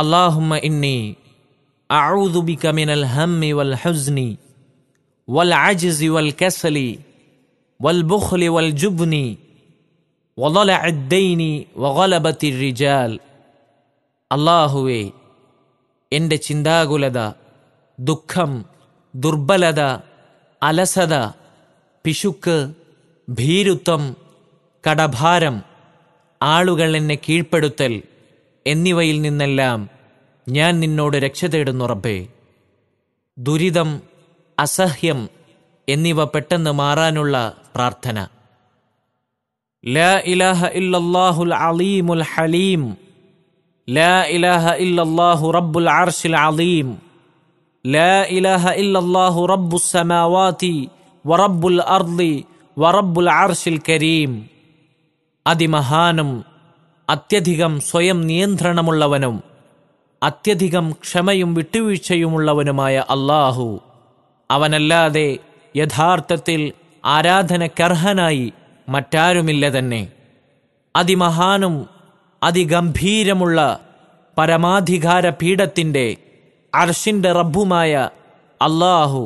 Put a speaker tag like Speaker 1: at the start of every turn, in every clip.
Speaker 1: اللهم إني أعوذ بك من الهم والحزن والعجز والكسل والبخل والجبن وضلع الدين وغلبة الرجال അള്ളാഹുവേ എൻ്റെ ചിന്താകുലത ദുഃഖം ദുർബലത അലസത പിശുക്ക് ഭീരുത്വം കടഭാരം ആളുകൾ എന്നെ കീഴ്പ്പെടുത്തൽ എന്നിവയിൽ നിന്നെല്ലാം ഞാൻ നിന്നോട് രക്ഷ തേടുന്നു റബ്ബേ ദുരിതം അസഹ്യം എന്നിവ പെട്ടെന്ന് മാറാനുള്ള പ്രാർത്ഥന ലാ ഇലാഹ അലീമുൽ ഹലീം ലാ ഇലാഹ റബ്ബുൽ അലീം ലാ ഇലാഹ വറബ്ബുൽ വറബ്ബുൽ കരീം അതിമഹാനും അത്യധികം സ്വയം നിയന്ത്രണമുള്ളവനും അത്യധികം ക്ഷമയും വിട്ടുവീഴ്ചയുമുള്ളവനുമായ അള്ളാഹു അവനല്ലാതെ യഥാർത്ഥത്തിൽ ആരാധനക്കർഹനായി മറ്റാരുമില്ല തന്നെ അതിമഹാനും അതിഗംഭീരമുള്ള പരമാധികാര പീഠത്തിൻ്റെ അർഷിൻ്റെ റബ്ബുമായ അള്ളാഹു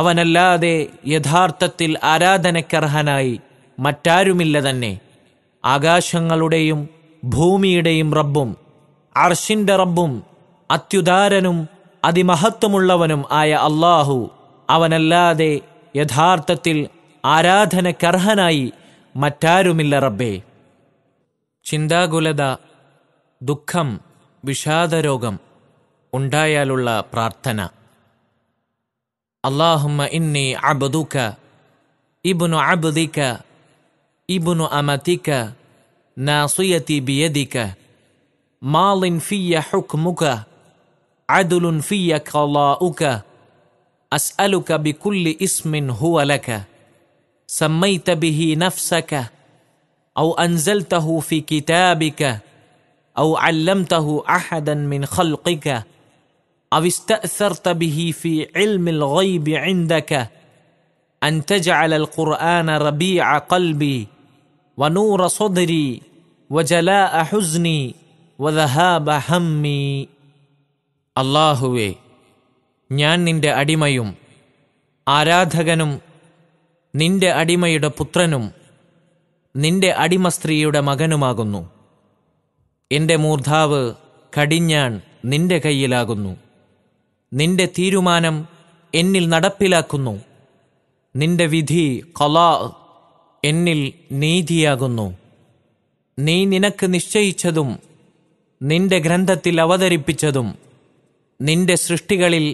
Speaker 1: അവനല്ലാതെ യഥാർത്ഥത്തിൽ ആരാധനക്കർഹനായി മറ്റാരുമില്ല തന്നെ ആകാശങ്ങളുടെയും ഭൂമിയുടെയും റബ്ബും അർഷിന്റെ റബ്ബും അത്യുദാരനും അതിമഹത്വമുള്ളവനും ആയ അള്ളാഹു അവനല്ലാതെ യഥാർത്ഥത്തിൽ ആരാധനക്കർഹനായി മറ്റാരുമില്ല റബ്ബേ ചിന്താകുലത ദുഃഖം വിഷാദരോഗം ഉണ്ടായാലുള്ള പ്രാർത്ഥന അള്ളാഹുമ്മ ഇന്നി അബദുക ഇബുനു അബദിക ഇബുനു അമതിക്ക നാസുയതി ബിയദിക്ക ماض في حكمك عدل في قضاؤك اسالك بكل اسم هو لك سميت به نفسك او انزلته في كتابك او علمته احدا من خلقك او استاثرت به في علم الغيب عندك ان تجعل القران ربيع قلبي ونور صدري وجلاء حزني വദഹാബ ഹമ്മി അള്ളാഹുവേ ഞാൻ നിന്റെ അടിമയും ആരാധകനും നിന്റെ അടിമയുടെ പുത്രനും നിന്റെ അടിമ സ്ത്രീയുടെ മകനുമാകുന്നു എന്റെ മൂർധാവ് കടിഞ്ഞാൻ നിന്റെ കയ്യിലാകുന്നു നിന്റെ തീരുമാനം എന്നിൽ നടപ്പിലാക്കുന്നു നിന്റെ വിധി കൊലാ എന്നിൽ നീതിയാകുന്നു നീ നിനക്ക് നിശ്ചയിച്ചതും നിന്റെ ഗ്രന്ഥത്തിൽ അവതരിപ്പിച്ചതും നിന്റെ സൃഷ്ടികളിൽ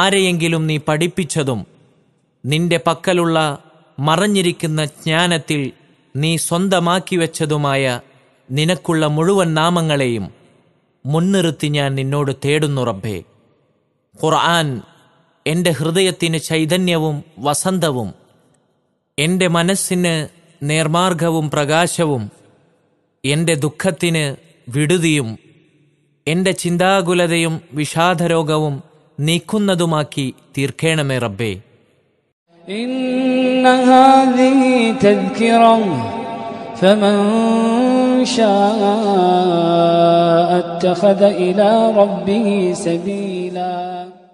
Speaker 1: ആരെയെങ്കിലും നീ പഠിപ്പിച്ചതും നിന്റെ പക്കലുള്ള മറഞ്ഞിരിക്കുന്ന ജ്ഞാനത്തിൽ നീ സ്വന്തമാക്കി വെച്ചതുമായ നിനക്കുള്ള മുഴുവൻ നാമങ്ങളെയും മുൻനിർത്തി ഞാൻ നിന്നോട് തേടുന്നു റബ്ബേ ഖുർആൻ എൻ്റെ ഹൃദയത്തിന് ചൈതന്യവും വസന്തവും എൻ്റെ മനസ്സിന് നേർമാർഗവും പ്രകാശവും എൻ്റെ ദുഃഖത്തിന് വിടുതിയും എൻ്റെ ചിന്താകുലതയും വിഷാദരോഗവും നീക്കുന്നതുമാക്കി തീർക്കേണമേ റബ്ബേ شاء اتخذ إلى